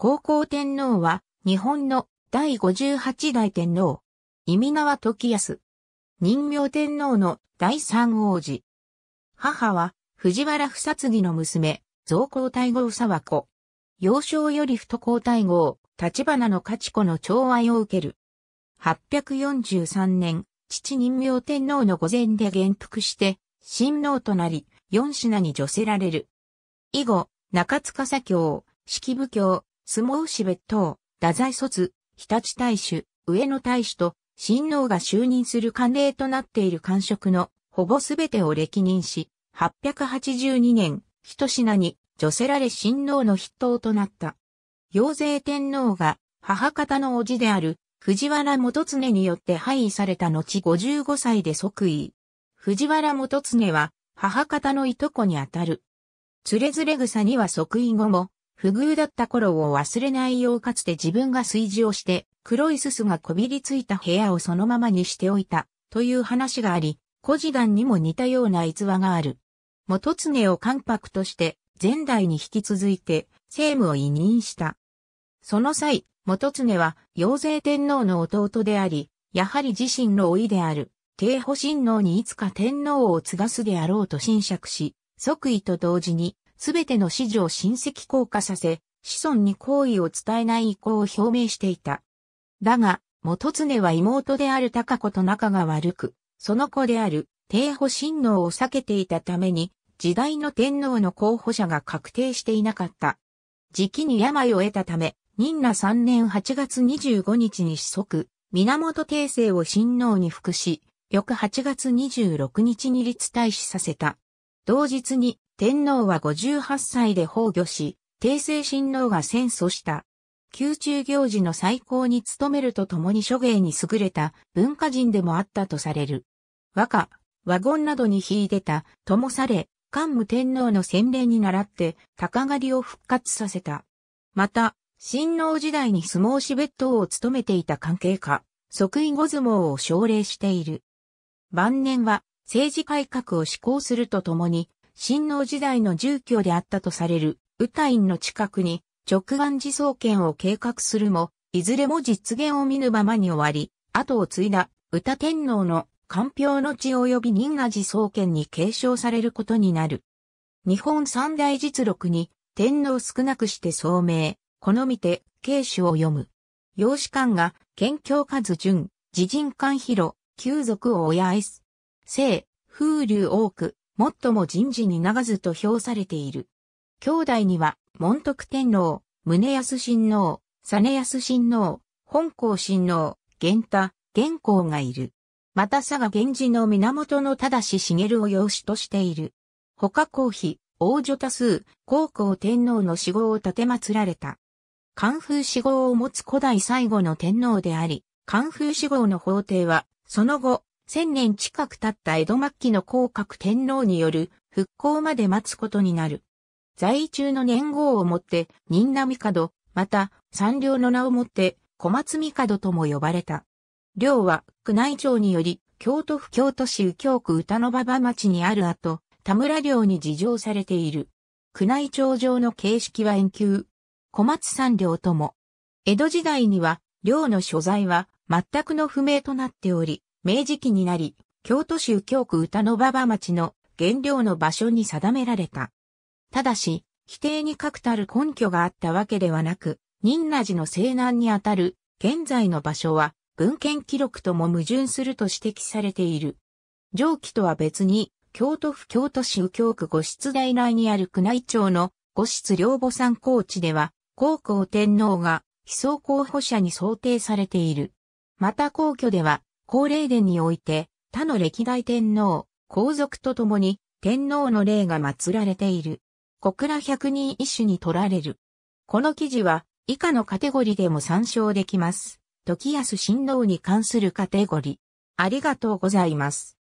高校天皇は、日本の第58代天皇、意味縄時康。人名天皇の第三王子。母は、藤原房次の娘、造皇太后沢子。幼少より太皇太后、立花の勝子の寵愛を受ける。843年、父人名天皇の御前で元服して、新皇となり、四品に除せられる。以後、中塚左京、式部教、相撲市別当、太宰卒、日立大主、上野大主と、親王が就任する慣例となっている官職の、ほぼすべてを歴任し、882年、一品に、女せられ親王の筆頭となった。陽勢天皇が、母方の叔父である、藤原元常によって廃位された後55歳で即位。藤原元常は、母方のいとこにあたる。つれずれ草には即位後も、不遇だった頃を忘れないようかつて自分が炊事をして、黒いすすがこびりついた部屋をそのままにしておいた、という話があり、古事団にも似たような逸話がある。元常を関白として、前代に引き続いて、政務を委任した。その際、元常は、陽精天皇の弟であり、やはり自身の老いである、帝保親王にいつか天皇を継がすであろうと侵釈し、即位と同時に、すべての子女を親戚降下させ、子孫に好意を伝えない意向を表明していた。だが、元常は妹である高子と仲が悪く、その子である帝保親王を避けていたために、時代の天皇の候補者が確定していなかった。時期に病を得たため、任那3年8月25日に子即、源帝政を親王に服し、翌8月26日に立退死させた。同日に天皇は58歳で崩御し、帝政親王が戦争した。宮中行事の最高に努めるとともに諸芸に優れた文化人でもあったとされる。和歌、和言などに秀でた、ともされ、桓武天皇の洗礼に倣って、鷹狩りを復活させた。また、親王時代に相撲し別当を務めていた関係下、即位後相撲を奨励している。晩年は、政治改革を施行するとともに、新王時代の住居であったとされる、ウタインの近くに直岸寺創建を計画するも、いずれも実現を見ぬままに終わり、後を継いだ歌天皇の官票の地及び仁和寺創建に継承されることになる。日本三大実録に天皇少なくして聡明、このみて、慶主を読む。養子官が、県境和順、自人官広、旧族を親愛す。聖、風流多く、もっとも人事に長ずと評されている。兄弟には、門徳天皇、宗安親王、実康親王、本校親王、玄太、玄皇がいる。また佐賀源氏の源の正茂を養子としている。他公妃、王女多数、皇后天皇の死後を立て祀られた。関風死後を持つ古代最後の天皇であり、関風死後の法廷は、その後、千年近く経った江戸末期の広角天皇による復興まで待つことになる。在位中の年号をもって、仁那帝、また、三両の名をもって、小松帝とも呼ばれた。領は、宮内庁により、京都府京都市右京区歌の馬場町にある後、田村領に事情されている。宮内庁上の形式は遠求。小松三両とも。江戸時代には、領の所在は、全くの不明となっており、明治期になり、京都市右京区歌の馬場町の原料の場所に定められた。ただし、規定に確たる根拠があったわけではなく、仁和寺の西南にあたる現在の場所は文献記録とも矛盾すると指摘されている。上記とは別に、京都府京都市右京区五室大内にある宮内庁の五室両母山高地では、高校天皇が、被葬候補者に想定されている。また皇居では、高霊殿において、他の歴代天皇、皇族と共に、天皇の霊が祀られている。小倉百人一首に取られる。この記事は、以下のカテゴリでも参照できます。時安親王に関するカテゴリ。ありがとうございます。